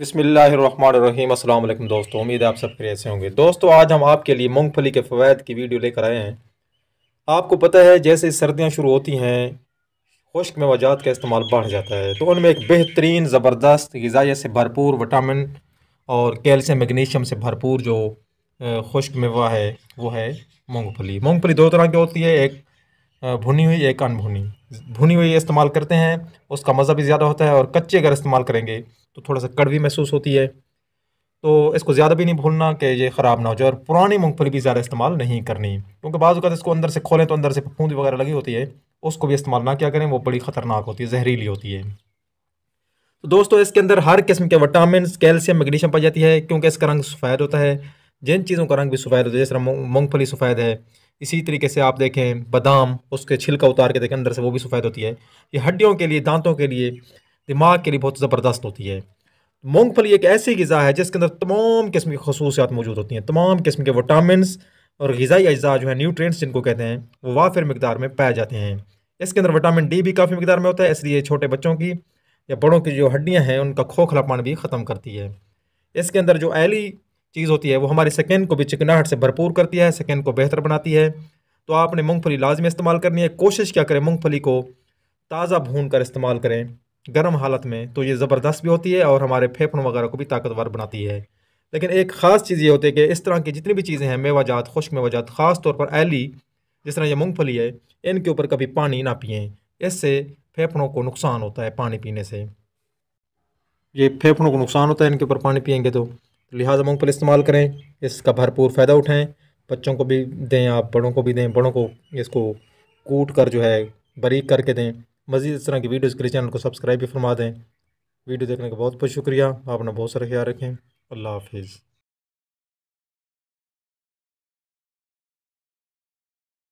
बिसमीम अल्लाम दोस्तों उम्मीद है आप सब खरीद से होंगे दोस्तों आज हम आपके लिए मूंगफली के फ़वाद की वीडियो लेकर आए हैं आपको पता है जैसे सर्दियां शुरू होती हैं खुश्क में वजात का इस्तेमाल बढ़ जाता है तो उनमें एक बेहतरीन ज़बरदस्त गज़ाइय से भरपूर विटामिन और कैल्शियम मैग्नीशियम से भरपूर जो खुश्क मेवा है वो है मूँगफली मूँगफली दो तरह की होती है एक भुनी हुई एक अनभुनी भुनी हुई इस्तेमाल करते हैं उसका मज़ा भी ज़्यादा होता है और कच्चे अगर इस्तेमाल करेंगे तो थोड़ा सा कड़वी महसूस होती है तो इसको ज़्यादा भी नहीं भूलना कि ये ख़राब ना हो जाए और पुरानी मूँगफली भी ज़्यादा इस्तेमाल नहीं करनी क्योंकि बाज़ तो इसको अंदर से खोलें तो अंदर से फूंद वगैरह लगी होती है उसको भी इस्तेमाल ना क्या करें वो बड़ी ख़तरनाक होती है जहरीली होती है तो दोस्तों इसके अंदर हर किस्म के विटामिन कैल्शियम मैग्नीशियम पाई जाती है क्योंकि इसका रंग सफ़ेद होता है जिन चीज़ों का रंग भी सफ़ेद होता है जिस तरह मूँगफली सफ़ेद है इसी तरीके से आप देखें बादाम उसके छिलका उतार के देखें अंदर से वो भी सफ़ेद होती है ये हड्डियों के लिए दांतों के लिए दिमाग के लिए बहुत ज़बरदस्त होती है मूँगफली एक ऐसी गज़ा है जिसके अंदर तमाम किस्म की खसूसियात मौजूद होती हैं तमाम किस्म के विटामिन और गज़ाई अज्जा जो है न्यूट्रेंट्स जिनको कहते हैं वो वाफिर मकदार में पाए जाते हैं इसके अंदर विटामिन डी भी काफ़ी मकदार में होता है इसलिए छोटे बच्चों की या बड़ों की जो हड्डियाँ हैं उनका खोखलापन भी ख़त्म करती है इसके अंदर जो एली चीज़ होती है वो हमारे सेकेंड को भी चिकनाहट से भरपूर करती है सेकेंड को बेहतर बनाती है तो आपने मूँगफली लाजमी इस्तेमाल करनी है कोशिश क्या करें मूँगफली को ताज़ा भून कर इस्तेमाल करें गर्म हालत में तो ये ज़बरदस्त भी होती है और हमारे फेफड़ों वगैरह को भी ताकतवर बनाती है लेकिन एक ख़ास चीज़ ये होती है कि इस तरह की जितनी भी चीज़ें हैं मेवाजात खुश मेवाजात ख़ास तौर पर एली जिस तरह ये मूँगफली है इनके ऊपर कभी पानी ना पिएँ इससे फेफड़ों को नुकसान होता है पानी पीने से ये फेफड़ों को नुकसान होता है इनके ऊपर पानी पियेंगे तो तो लिहाजा मूँगफली इस्तेमाल करें इसका भरपूर फ़ायदा उठाएँ बच्चों को भी दें आप बड़ों को भी दें बड़ों को इसको कूट कर जो है बरीक करके दें मज़ीद इस तरह की वीडियोज़ के लिए चैनल को सब्सक्राइब भी फरमा दें वीडियो देखने का बहुत बहुत शुक्रिया आप अपना बहुत सारा ख्याल रखें अल्लाह हाफिज़